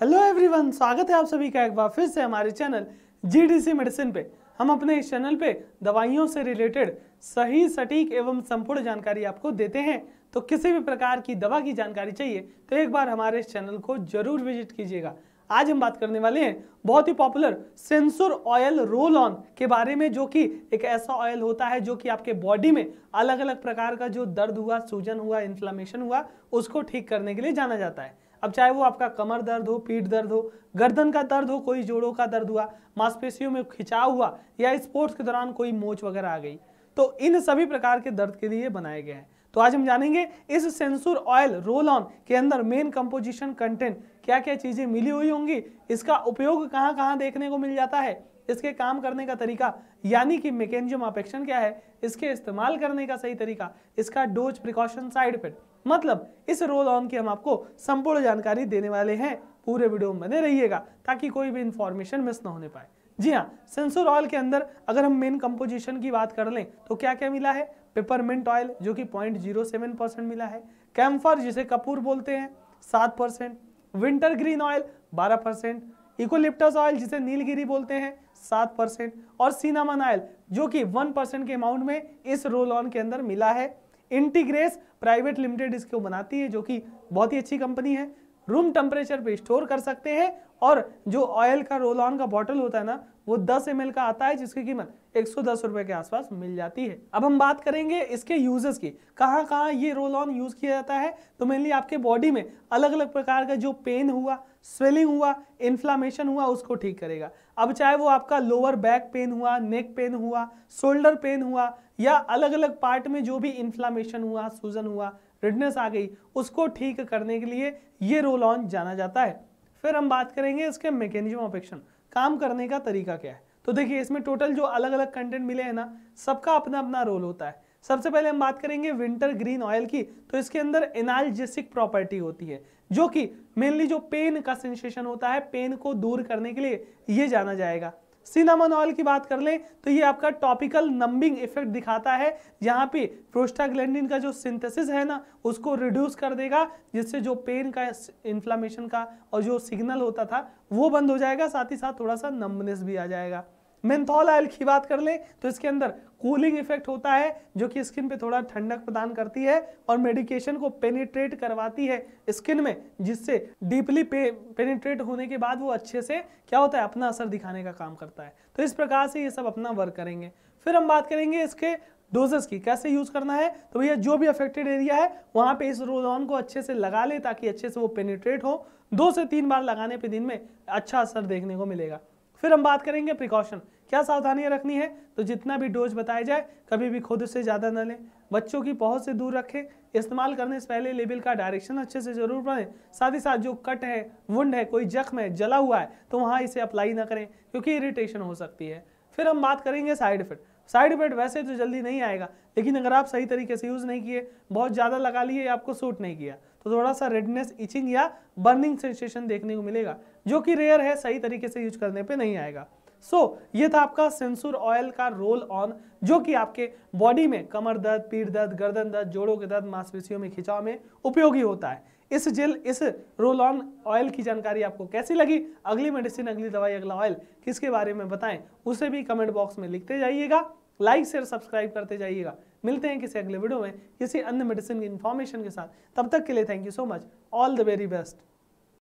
hello everyone स्वागत है आप सभी का एक बार फिर से हमारे चैनल जीडीसी मेडिसिन पे हम अपने इस चैनल पे दवाइयों से रिलेटेड सही सटीक एवं संपूर्ण जानकारी आपको देते हैं तो किसी भी प्रकार की दवा की जानकारी चाहिए तो एक बार हमारे इस चैनल को जरूर विजिट कीजिएगा आज हम बात करने वाले हैं बहुत ही पॉपुलर सेंसुर ऑयल रोल ऑन के बारे में जो कि एक ऐसा ऑयल होता है जो कि आपके बॉडी में अलग अलग प्रकार का जो दर्द हुआ सूजन हुआ इन्फ्लामेशन हुआ उसको ठीक करने के लिए जाना जाता है अब चाहे वो आपका कमर दर्द हो पीठ दर्द हो गर्दन का दर्द हो कोई जोड़ों का दर्द हुआ मांसपेशियों में खिंचाव हुआ या स्पोर्ट्स के दौरान कोई मोच वगैरह आ गई तो इन सभी प्रकार के दर्द के लिए बनाए गए हैं तो आज हम जानेंगे इस सेंसुर ऑयल रोल ऑन के अंदर मेन कंपोजिशन कंटेंट क्या क्या चीज़ें मिली हुई होंगी इसका उपयोग कहाँ कहाँ देखने को मिल जाता है इसके काम करने का तरीका यानी कि मैकेनिज्म अपेक्षण क्या है इसके इस्तेमाल करने का सही तरीका इसका डोज प्रिकॉशन साइड इफेक्ट मतलब इस रोल ऑन की हम आपको संपूर्ण जानकारी देने वाले हैं पूरे वीडियो में बने रहिएगा ताकि कोई भी इंफॉर्मेशन मिस ना होने पाए जी हाँ सेंसर ऑयल के अंदर अगर हम मेन कंपोजिशन की बात कर लें तो क्या क्या मिला है मिंट ऑयल जो कि पॉइंट जीरो सेवन परसेंट मिला है कैम्फर जिसे कपूर बोलते हैं सात परसेंट विंटर ग्रीन ऑयल बारह परसेंट इकोलिप्टस ऑयल जिसे नीलगिरी बोलते हैं सात परसेंट और सीनामन ऑयल जो कि वन परसेंट के अमाउंट में इस रोल ऑन के अंदर मिला है इंटीग्रेस प्राइवेट लिमिटेड इसको बनाती है जो कि बहुत ही अच्छी कंपनी है रूम टेम्परेचर पे स्टोर कर सकते हैं और जो ऑयल का रोल ऑन का बॉटल होता है ना वो 10 एम का आता है जिसकी कीमत एक सौ के आसपास मिल जाती है अब हम बात करेंगे इसके यूजेस की कहाँ कहाँ ये रोल ऑन यूज किया जाता है तो मेनली आपके बॉडी में अलग अलग प्रकार का जो पेन हुआ स्वेलिंग हुआ इन्फ्लामेशन हुआ उसको ठीक करेगा अब चाहे वो आपका लोअर बैक पेन हुआ नेक पेन हुआ शोल्डर पेन हुआ या अलग अलग पार्ट में जो भी इन्फ्लामेशन हुआ सूजन हुआ रेडनेस आ गई उसको ठीक करने के लिए ये रोल ऑन जाना जाता है फिर हम बात करेंगे इसके मैकेनिज्म ऑफ एक्शन काम करने का तरीका क्या है तो देखिए इसमें टोटल जो अलग अलग कंटेंट मिले हैं ना सबका अपना अपना रोल होता है सबसे पहले हम बात करेंगे विंटर ग्रीन ऑयल की तो इसके अंदर एनाल्जेसिक प्रॉपर्टी होती है जो कि मेनली जो पेन का सेंसेशन होता है पेन को दूर करने के लिए ये जाना जाएगा सिनामन ऑयल की बात कर लें तो ये आपका टॉपिकल नंबिंग इफेक्ट दिखाता है यहाँ पे प्रोस्टाग्लैंडिन का जो सिंथेसिस है ना उसको रिड्यूस कर देगा जिससे जो पेन का इन्फ्लामेशन का और जो सिग्नल होता था वो बंद हो जाएगा साथ ही साथ थोड़ा सा नम्बनेस भी आ जाएगा मेंथॉल ऑयल की बात कर लें तो इसके अंदर कूलिंग इफेक्ट होता है जो कि स्किन पे थोड़ा ठंडक प्रदान करती है और मेडिकेशन को पेनिट्रेट करवाती है स्किन में जिससे डीपली पे, पेनिट्रेट होने के बाद वो अच्छे से क्या होता है अपना असर दिखाने का काम करता है तो इस प्रकार से ये सब अपना वर्क करेंगे फिर हम बात करेंगे इसके डोजेस की कैसे यूज करना है तो भैया जो भी अफेक्टेड एरिया है वहाँ पे इस रोल ऑन को अच्छे से लगा ले ताकि अच्छे से वो पेनिट्रेट हो दो से तीन बार लगाने पे दिन में अच्छा असर देखने को मिलेगा फिर हम बात करेंगे प्रिकॉशन क्या सावधानियां रखनी है तो जितना भी डोज बताया जाए कभी भी खुद से ज़्यादा न लें बच्चों की पहुँच से दूर रखें इस्तेमाल करने से पहले लेबल का डायरेक्शन अच्छे से जरूर पढ़ें साथ ही साथ जो कट है वुंड है कोई जख्म है जला हुआ है तो वहाँ इसे अप्लाई ना करें क्योंकि इरिटेशन हो सकती है फिर हम बात करेंगे साइड इफेक्ट साइड इफेक्ट वैसे तो जल्दी नहीं आएगा लेकिन अगर आप सही तरीके से यूज़ नहीं किए बहुत ज़्यादा लगा लिए आपको सूट नहीं किया तो थोड़ा सा रेडनेस इचिंग या बर्निंग सेंसेशन देखने को मिलेगा जो कि रेयर है सही तरीके से यूज करने पर नहीं आएगा सो so, ये था आपका सेंसुर ऑयल का रोल ऑन जो कि आपके बॉडी में कमर दर्द पीठ दर्द गर्दन दर्द जोड़ों के दर्द मांसपेशियों में खिंचाव में उपयोगी होता है इस जेल इस रोल ऑन ऑयल की जानकारी आपको कैसी लगी अगली मेडिसिन अगली दवाई अगला ऑयल किसके बारे में बताएं उसे भी कमेंट बॉक्स में लिखते जाइएगा लाइक शेयर सब्सक्राइब करते जाइएगा मिलते हैं किसी अगले वीडियो में किसी अन्य मेडिसिन की इन्फॉर्मेशन के साथ तब तक के लिए thank you so much all the very best